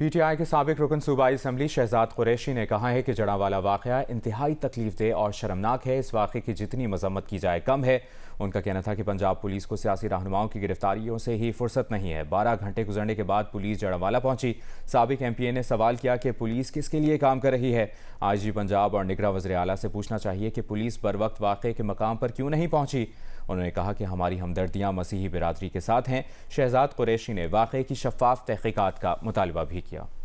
PTI के सबक रुकन सूबाई असम्बली शहजाद कुरैशी ने कहा है कि जड़ावाला वाक़ इंतहाई तकलीफ दे और शर्मनाक है इस वाक़े की जितनी मजम्मत की जाए कम है उनका कहना था कि पंजाब पुलिस को सियासी रहनुमाओं की गिरफ्तारियों से ही फुर्सत नहीं है बारह घंटे गुजरने के बाद पुलिस जड़ावाला पहुंची सबक एम पी ए ने सवाल किया कि पुलिस किसके लिए काम कर रही है आई जी पंजाब और निगरा वजर अला से पूछना चाहिए कि पुलिस बर वक्त वाक़े के मकाम पर क्यों नहीं पहुंची उन्होंने कहा कि हमारी हमदर्दियाँ मसीही बिरादरी के साथ हैं शहजाद कुरैशी ने वाक़े की शफाफ तहकीकत का मुतालबा भी किया